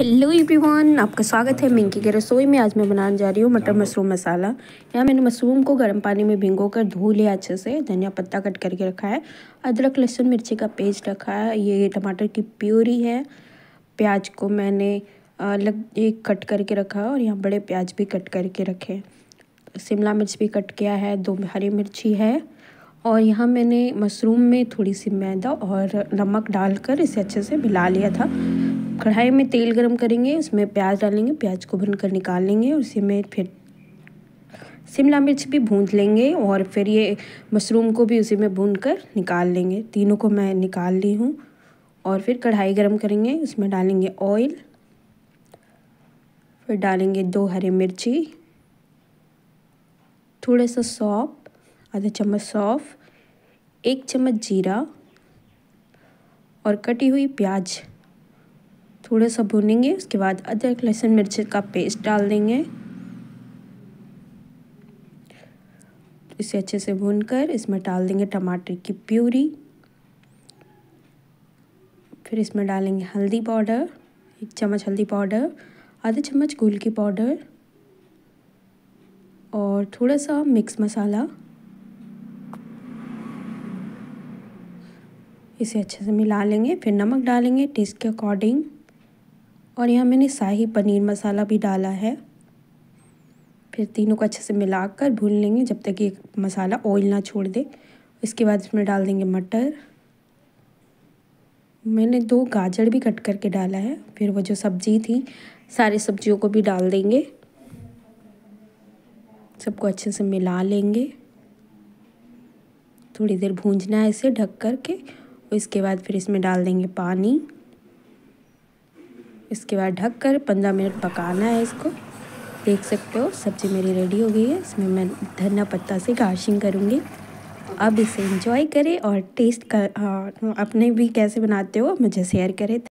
hello everyone आपका स्वागत है मिंकी के रसोई में आज मैं बनाने जा रही हूँ मटर मशरूम मसाला यहाँ मैंने मशरूम को गर्म पानी में भिंगो कर धो लिया अच्छे से धनिया पत्ता कट करके रखा है अदरक लहसुन मिर्ची का पेस्ट रखा है ये टमाटर की प्योरी है प्याज को मैंने अलग एक कट करके रखा है और यहाँ बड़े प्याज भी कट करके रखे शिमला मिर्च भी कट किया है दो हरी मिर्ची है और यहाँ मैंने मशरूम में थोड़ी सी मैदा और नमक डालकर इसे अच्छे से मिला लिया था कढ़ाई में तेल गरम करेंगे उसमें प्याज डालेंगे प्याज को भून कर निकाल लेंगे और उसी में फिर शिमला मिर्च भी भून लेंगे और फिर ये मशरूम को भी उसी में भून कर निकाल लेंगे तीनों को मैं निकाल ली हूँ और फिर कढ़ाई गरम करेंगे उसमें डालेंगे ऑयल फिर डालेंगे दो हरी मिर्ची थोड़ा सा सौंप आधा चम्मच सौंफ एक चम्मच जीरा और कटी हुई प्याज थोड़ा सा भुनेंगे उसके बाद अदरक लहसुन मिर्च का पेस्ट डाल देंगे इसे अच्छे से भूनकर इसमें डाल देंगे टमाटर की प्यूरी फिर इसमें डालेंगे हल्दी पाउडर एक चम्मच हल्दी पाउडर आधा चम्मच गुल की पाउडर और थोड़ा सा मिक्स मसाला इसे अच्छे से मिला लेंगे फिर नमक डालेंगे टेस्ट के अकॉर्डिंग और यहाँ मैंने शाही पनीर मसाला भी डाला है फिर तीनों को अच्छे से मिलाकर भून लेंगे जब तक ये मसाला ऑयल ना छोड़ दे इसके बाद इसमें डाल देंगे मटर मैंने दो गाजर भी कट करके डाला है फिर वो जो सब्ज़ी थी सारी सब्जियों को भी डाल देंगे सबको अच्छे से मिला लेंगे थोड़ी देर भूंजना है इसे ढक कर के इसके बाद फिर इसमें डाल देंगे पानी इसके बाद ढक कर पंद्रह मिनट पकाना है इसको देख सकते हो सब्ज़ी मेरी रेडी हो गई है इसमें मैं धनिया पत्ता से गार्शिंग करूँगी अब इसे इंजॉय करें और टेस्ट कर हाँ, अपने भी कैसे बनाते हो मुझे शेयर करें